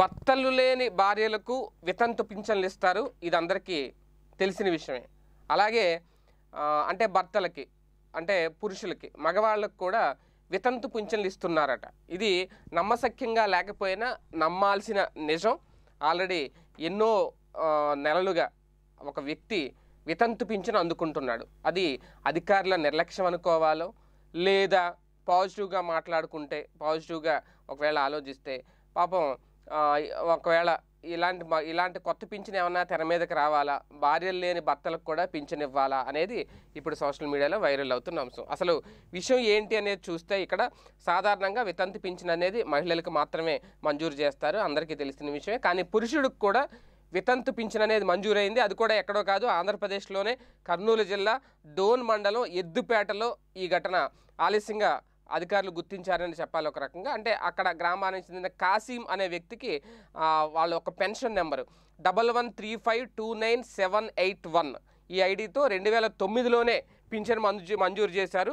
భర్తలు లేని భార్యలకు వితంతు పింఛన్లు ఇస్తారు ఇది అందరికీ తెలిసిన విషయమే అలాగే అంటే భర్తలకి అంటే పురుషులకి మగవాళ్ళకు కూడా వితంతు పింఛన్లు ఇస్తున్నారట ఇది నమ్మసఖ్యంగా లేకపోయినా నమ్మాల్సిన నిజం ఆల్రెడీ ఎన్నో నెలలుగా ఒక వ్యక్తి వితంతు పింఛను అందుకుంటున్నాడు అది అధికారుల నిర్లక్ష్యం అనుకోవాలో లేదా పాజిటివ్గా మాట్లాడుకుంటే పాజిటివ్గా ఒకవేళ ఆలోచిస్తే పాపం ఒకవేళ ఇలాంటి ఇలాంటి కొత్త పింఛన్ ఏమన్నా తెర మీదకి రావాలా భార్యలు లేని భర్తలకు కూడా పింఛన్ ఇవ్వాలా అనేది ఇప్పుడు సోషల్ మీడియాలో వైరల్ అవుతున్న అంశం అసలు విషయం ఏంటి అనేది చూస్తే ఇక్కడ సాధారణంగా వితంతు పింఛన్ అనేది మహిళలకు మాత్రమే మంజూరు చేస్తారు అందరికీ తెలిసిన విషయమే కానీ పురుషుడికి కూడా వితంతు పింఛన్ అనేది మంజూరైంది అది కూడా ఎక్కడో కాదు ఆంధ్రప్రదేశ్లోనే కర్నూలు జిల్లా డోన్ మండలం ఎద్దుపేటలో ఈ ఘటన ఆలస్యంగా అధికారులు గుర్తించారని చెప్పాలి ఒక రకంగా అంటే అక్కడ గ్రామానికి చెందిన కాసిం అనే వ్యక్తికి వాళ్ళ ఒక pension number double one three five two nine seven eight one ఈ ఐడితో రెండు వేల తొమ్మిదిలోనే పింఛన్ మంజూ మంజూరు చేశారు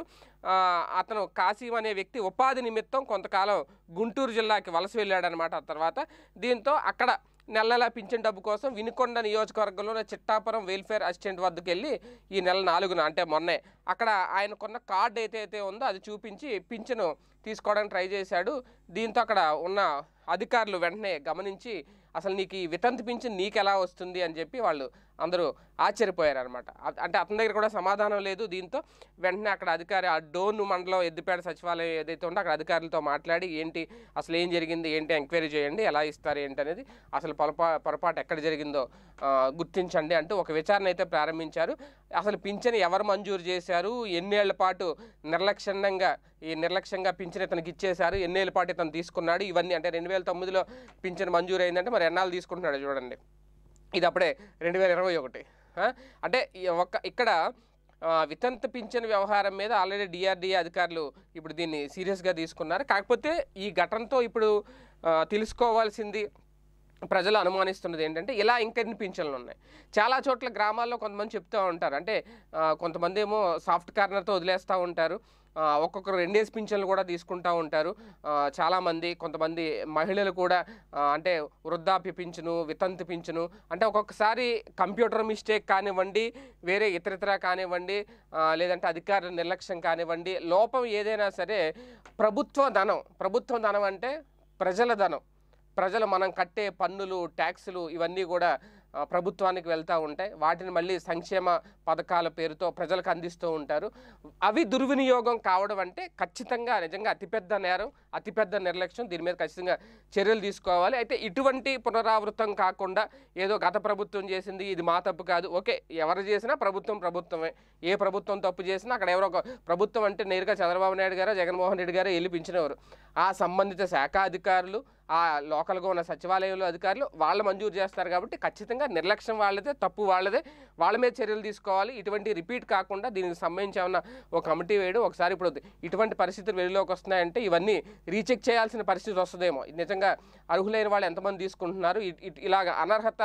అతను కాశీం అనే వ్యక్తి ఉపాధి నిమిత్తం కొంతకాలం గుంటూరు జిల్లాకి వలస వెళ్ళాడనమాట ఆ తర్వాత దీంతో అక్కడ నెల నెల పింఛన్ డబ్బు కోసం వినుకొండ నియోజకవర్గంలోని చిట్టాపురం వెల్ఫేర్ అసిస్టెంట్ వద్దకు వెళ్ళి ఈ నెల నాలుగున అంటే మొన్నే అక్కడ ఆయనకున్న కార్డు ఏదైతే ఉందో అది చూపించి పింఛను తీసుకోవడానికి ట్రై చేశాడు దీంతో అక్కడ ఉన్న అధికారులు వెంటనే గమనించి అసలు నీకు ఈ వితంతు పింఛన్ ఎలా వస్తుంది అని చెప్పి వాళ్ళు అందరూ ఆశ్చర్యపోయారనమాట అంటే అతని దగ్గర కూడా సమాధానం లేదు దీంతో వెంటనే అక్కడ అధికారి ఆ డోను మండలం ఎద్దుపేట సచివాలయం ఏదైతే ఉందో అక్కడ అధికారులతో మాట్లాడి ఏంటి అసలు ఏం జరిగింది ఏంటి ఎంక్వైరీ చేయండి ఎలా ఇస్తారు ఏంటి అనేది అసలు పొరపా పొరపాటు ఎక్కడ జరిగిందో గుర్తించండి అంటూ ఒక విచారణ అయితే ప్రారంభించారు అసలు పింఛను ఎవరు మంజూరు చేశారు ఎన్నేళ్ల పాటు నిర్లక్ష్యంగా ఈ నిర్లక్ష్యంగా పింఛన్ ఇతనికి ఇచ్చేశారు ఎన్నేళ్ల పాటు ఇతను తీసుకున్నాడు ఇవన్నీ అంటే రెండు వేల తొమ్మిదిలో పింఛన్ మంజూరు అయిందంటే మరి ఎన్నాళ్ళు తీసుకుంటున్నాడు చూడండి ఇది అప్పుడే రెండు వేల ఇరవై ఒకటి అంటే ఒక ఇక్కడ వితంత పింఛన్ వ్యవహారం మీద ఆల్రెడీ డిఆర్డీఏ అధికారులు ఇప్పుడు దీన్ని సీరియస్గా తీసుకున్నారు కాకపోతే ఈ ఘటనతో ఇప్పుడు తెలుసుకోవాల్సింది ప్రజలు అనుమానిస్తున్నది ఏంటంటే ఇలా ఇంకెన్ని పింఛన్లు ఉన్నాయి చాలా చోట్ల గ్రామాల్లో కొంతమంది చెప్తూ ఉంటారు అంటే కొంతమంది ఏమో సాఫ్ట్ కార్నర్తో వదిలేస్తూ ఉంటారు ఒక్కొక్కరు రెండేసి పింఛన్లు కూడా తీసుకుంటూ ఉంటారు చాలామంది కొంతమంది మహిళలు కూడా అంటే వృద్ధాప్య పింఛను వితంతు పింఛను అంటే ఒక్కొక్కసారి కంప్యూటర్ మిస్టేక్ కానివ్వండి వేరే ఇతరితర కానివ్వండి లేదంటే అధికారుల నిర్లక్ష్యం కానివ్వండి లోపం ఏదైనా సరే ప్రభుత్వ ధనం ప్రభుత్వ ధనం అంటే ప్రజల ధనం ప్రజలు మనం కట్టే పన్నులు ట్యాక్సులు ఇవన్నీ కూడా ప్రభుత్వానికి వెళ్తూ ఉంటాయి వాటిని మళ్ళీ సంక్షేమ పథకాల పేరుతో ప్రజలకు అందిస్తూ ఉంటారు అవి దుర్వినియోగం కావడం అంటే ఖచ్చితంగా నిజంగా అతిపెద్ద నేరం అతిపెద్ద నిర్లక్ష్యం దీని మీద ఖచ్చితంగా చర్యలు తీసుకోవాలి అయితే ఇటువంటి పునరావృతం కాకుండా ఏదో గత ప్రభుత్వం చేసింది ఇది మా తప్పు కాదు ఓకే ఎవరు చేసినా ప్రభుత్వం ప్రభుత్వమే ఏ ప్రభుత్వం తప్పు చేసినా అక్కడ ఎవరో ఒక ప్రభుత్వం అంటే నేరుగా చంద్రబాబు నాయుడు గారు జగన్మోహన్ రెడ్డి గారు వెళ్ళి ఆ సంబంధిత శాఖ అధికారులు ఆ లోకల్గా ఉన్న సచివాలయంలో అధికారులు వాళ్ళు మంజూరు చేస్తారు కాబట్టి ఖచ్చితంగా నిర్లక్ష్యం వాళ్ళదే తప్పు వాళ్ళదే వాళ్ళ మీద చర్యలు తీసుకోవాలి ఇటువంటి రిపీట్ కాకుండా దీనికి సంబంధించి ఏమన్నా ఒక కమిటీ వేయడం ఒకసారి ఇప్పుడు ఇటువంటి పరిస్థితులు వెలుగులోకి వస్తున్నాయంటే ఇవన్నీ రీచెక్ చేయాల్సిన పరిస్థితి వస్తుందేమో నిజంగా అర్హులైన వాళ్ళు ఎంతమంది తీసుకుంటున్నారు ఇలాగ అనర్హత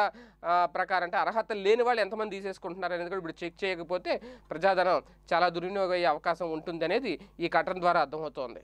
ప్రకారం అంటే అర్హత లేని వాళ్ళు ఎంతమంది తీసేసుకుంటున్నారు అనేది కూడా ఇప్పుడు చెక్ చేయకపోతే ప్రజాధనం చాలా దుర్వినియోగం అయ్యే అవకాశం ఉంటుంది అనేది ఈ కట్టడం ద్వారా అర్థమవుతోంది